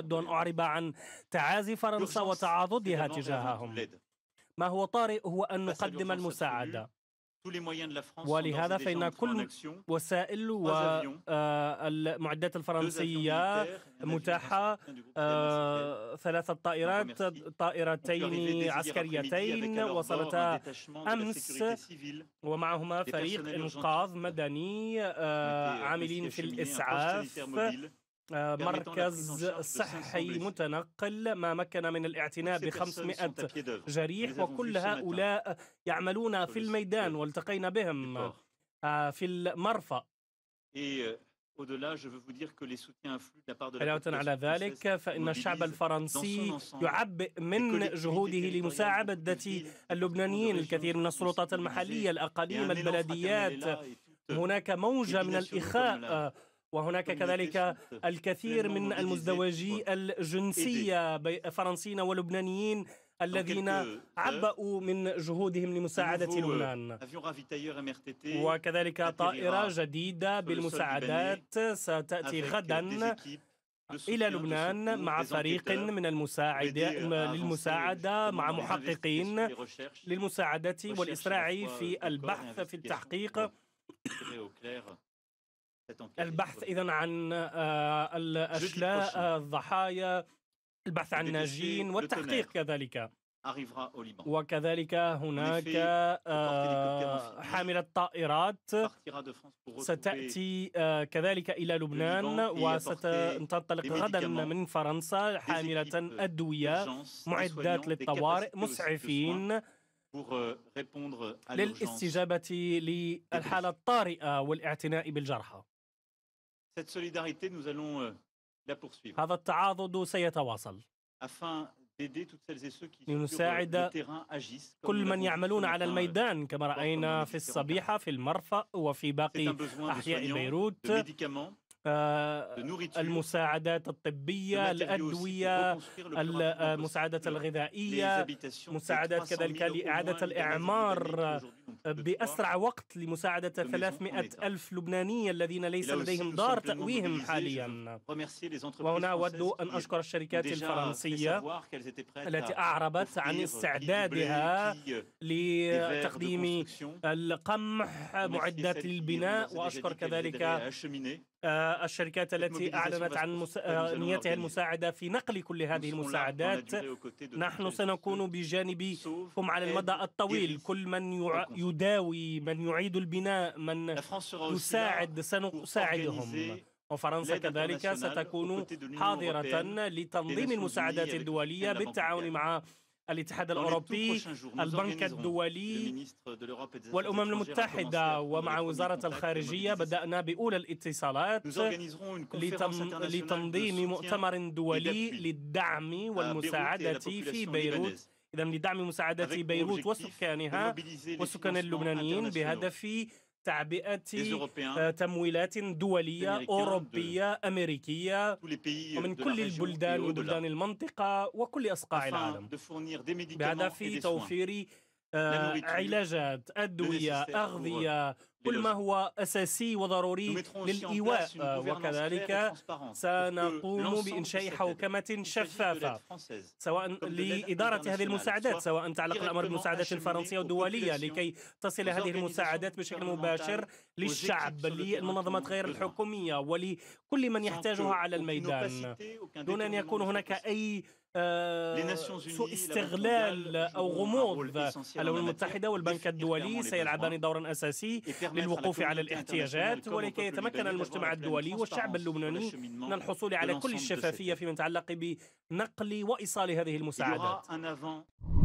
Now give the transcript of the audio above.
أود أن أعرب عن تعازي فرنسا وتعاضدها تجاههم ما هو طارئ هو أن نقدم المساعدة ولهذا فإن كل وسائل والمعدات آه، الفرنسية متاحة آه، ثلاثة طائرات طائرتين عسكريتين وصلتا أمس ومعهما فريق إنقاذ مدني آه، عاملين في الإسعاف آه، مركز صحي متنقل ما مكن من الاعتناء ب 500 جريح وكل هؤلاء يعملون في الميدان والتقينا بهم آه، في المرفأ علاوة على ذلك فإن الشعب الفرنسي يعبئ من جهوده لمساعدة اللبنانيين الكثير من السلطات المحلية الأقاليم البلديات euh, هناك موجة من الإخاء وهناك كذلك الكثير من المزدوجي الجنسية إيه فرنسيين ولبنانيين الذين عبأوا من جهودهم لمساعدة لبنان euh, وكذلك طائرة جديدة بالمساعدات ستأتي غدا إلى لبنان مع فريق من المساعدة للمساعدة مع محققين للمساعدة والإسراع euh, في البحث في التحقيق البحث إذا عن آه، الأشلاء آه، الضحايا البحث عن الناجين والتحقيق كذلك وكذلك هناك آه، حاملة طائرات ستأتي كذلك إلى لبنان وستنطلق غدا من فرنسا حاملة أدوية معدات للطوارئ مسعفين euh, للاستجابة للحالة الطارئة والاعتناء بالجرحى Cette solidarité, nous allons euh, la poursuivre. هذا التعاضد سيتواصل. Afin لنساعد euh, كل من يعملون على الميدان كما رأينا في الصبيحة في المرفأ وفي باقي أحياء بيروت آه، المساعدات الطبية الأدوية المساعدات آه، الغذائية مساعدات كذلك لإعادة الإعمار بأسرع وقت لمساعدة 300 ألف لبناني الذين ليس لديهم دار تأويهم حاليا وهنا أود أن أشكر الشركات الفرنسية التي أعربت عن euh, استعدادها euh, لتقديم القمح معدات للبناء وأشكر كذلك آه، الشركات التي أعلنت عن نيتها المساعدة في نقل كل هذه المساعدات نحن سنكون بجانبكم على المدى الطويل كل من يداوي من يعيد البناء من تساعد سنساعدهم وفرنسا كذلك ستكون حاضرة لتنظيم المساعدات الدولية بالتعاون مع الاتحاد الأوروبي البنك الدولي والأمم المتحدة ومع وزارة الخارجية بدأنا بأولى الاتصالات لتنظيم مؤتمر دولي للدعم والمساعدة في بيروت إذا لدعم مساعدة بيروت وسكانها وسكان اللبنانيين بهدف تعبئة آه، تمويلات دولية أوروبية أمريكية euh, ومن كل البلدان وبلدان المنطقة وكل أصقاع العالم بهدف توفير آه، علاجات أدوية أغذية كل ما هو أساسي وضروري للإيواء آه، وكذلك سنقوم بإنشاء حوكمة شفافة سواء لإدارة هذه المساعدات سواء تعلق الأمر بالمساعدات الفرنسية والدولية لكي تصل هذه المساعدات بشكل مباشر للشعب للمنظمات غير الحكومية ولكل من يحتاجها على الميدان دون أن يكون هناك أي euh، سوء استغلال أو غموض الأمم المتحدة والبنك الدولي سيلعبان دورا أساسي للوقوف على الاحتياجات ولكي يتمكن المجتمع الدولي والشعب اللبناني من الحصول على كل الشفافية فيما يتعلق بنقل وإيصال هذه المساعدات